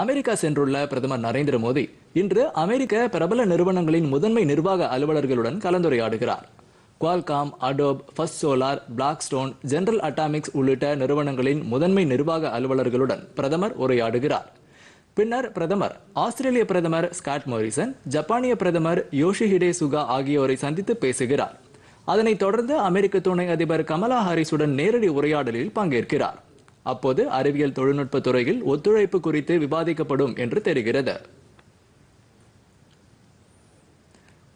America சென்றுள்ள பிரதமர் நரேந்திர மோடி இன்று அமெரிக்க பிரபல நிறுவனங்களின் முதன்மை நிர்வாக அலுவலர்களுடன் கலந்துரையாடுகிறார் Qualcomm Adobe First Solar Blackstone General Atomics உள்ளிட்ட நிறுவனங்களின் முதன்மை நிர்வாக அலுவலர்களுடன் பிரதமர் உரையாடுகிறார் பின்னர் பிரதமர் ஆஸ்திரேலிய பிரதமர் ஸ்காட் மோரிசன் ஜப்பானிய பிரதமர் யோஷிஹிடே சுகா ஆகியோரை சந்தித்து பேசுகிறார் அதனைத் தொடர்ந்து அமெரிக்க துணை அதிபர் கமலா ஹாரிஸுடன் நேரடி உரையாடலில் பங்கேற்கிறார் அப்போது அறிவியல் தொழில்நுட்ப துறையில் ஒத்துழைப்பு குறித்து விவாதிக்கப்படும் என்று தெரிகிறது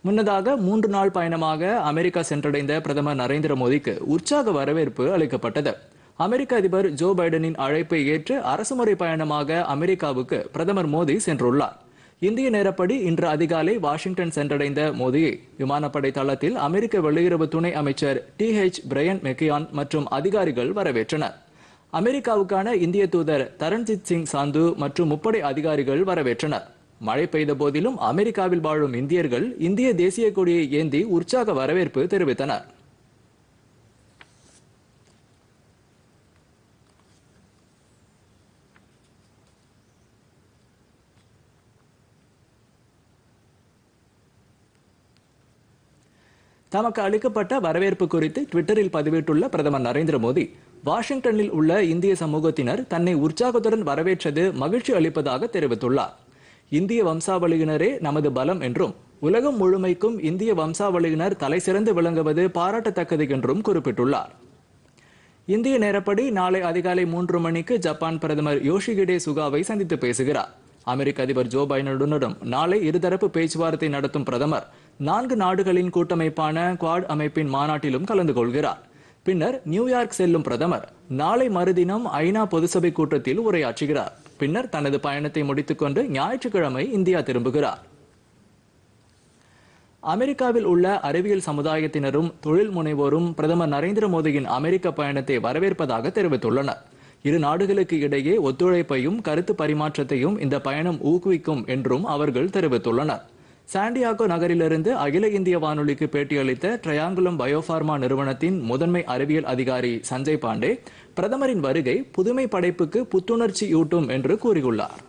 முன்னதாக மூன்று நாள் பயணமாக அமெரிக்கா சென்றடைந்த பிரதமர் நரேந்திர மோடிக்கு உற்சாக வரவேற்பு அளிக்கப்பட்டது அமெரிக்க அதிபர் ஜோ பைடனின் அழைப்பை ஏற்று அரசுமுறை பயணமாக அமெரிக்காவுக்கு பிரதமர் மோடி சென்றுள்ளார் இந்திய நேரப்படி இன்று அதிகாலை வாஷிங்டன் சென்றடைந்த மோடியை விமானப்படை தளத்தில் அமெரிக்க வெளியுறவு துணை அமைச்சர் டி ஹெச் பிரையன் மெக்கியான் மற்றும் அதிகாரிகள் வரவேற்றனர் அமெரிக்காவுக்கான இந்திய தூதர் தரண்ஜித் சிங் சாந்து மற்றும் முப்படை அதிகாரிகள் வரவேற்றனர் மழை பெய்த போதிலும் அமெரிக்காவில் வாழும் இந்தியர்கள் இந்திய தேசிய கொடியை ஏந்தி உற்சாக வரவேற்பு தெரிவித்தனர் தமக்கு அளிக்கப்பட்ட வரவேற்பு குறித்து ட்விட்டரில் பதிவிட்டுள்ள பிரதமர் நரேந்திர மோடி வாஷிங்டனில் உள்ள இந்திய சமூகத்தினர் தன்னை உற்சாகத்துடன் வரவேற்றது மகிழ்ச்சி அளிப்பதாக தெரிவித்துள்ளார் இந்திய வம்சாவளியினரே நமது பலம் என்றும் உலகம் முழுமைக்கும் இந்திய வம்சாவளியினர் தலை சிறந்து விளங்குவது பாராட்டத்தக்கது என்றும் குறிப்பிட்டுள்ளார் இந்திய நேரப்படி நாளை அதிகாலை மூன்று மணிக்கு ஜப்பான் பிரதமர் யோஷிகிடே சுகாவை சந்தித்து பேசுகிறார் அமெரிக்க அதிபர் ஜோ பைடனுடனும் நாளை இருதரப்பு பேச்சுவார்த்தை நடத்தும் பிரதமர் நான்கு நாடுகளின் கூட்டமைப்பான குவாட் அமைப்பின் மாநாட்டிலும் கலந்து கொள்கிறார் பின்னர் நியூயார்க் செல்லும் பிரதமர் நாளை மறுதினம் ஐநா பொதுசபை கூட்டத்தில் உரையாற்றுகிறார் பின்னர் தனது பயணத்தை முடித்துக்கொண்டு ஞாயிற்றுக்கிழமை இந்தியா திரும்புகிறார் அமெரிக்காவில் உள்ள அறிவியல் சமுதாயத்தினரும் தொழில் முனைவோரும் பிரதமர் நரேந்திர மோடியின் அமெரிக்க பயணத்தை வரவேற்பதாக தெரிவித்துள்ளனர் இரு நாடுகளுக்கு இடையே ஒத்துழைப்பையும் கருத்து பரிமாற்றத்தையும் இந்த பயணம் ஊக்குவிக்கும் என்றும் அவர்கள் தெரிவித்துள்ளனர் சாண்டியாகோ நகரிலிருந்து அகில இந்திய வானொலிக்கு பேட்டியளித்த ட்ரையாங்குளம் பயோபார்மா நிறுவனத்தின் முதன்மை அறிவியல் அதிகாரி சஞ்சய் பாண்டே பிரதமரின் வருகை புதுமை படைப்புக்கு புத்துணர்ச்சியூட்டும் என்று கூறியுள்ளார்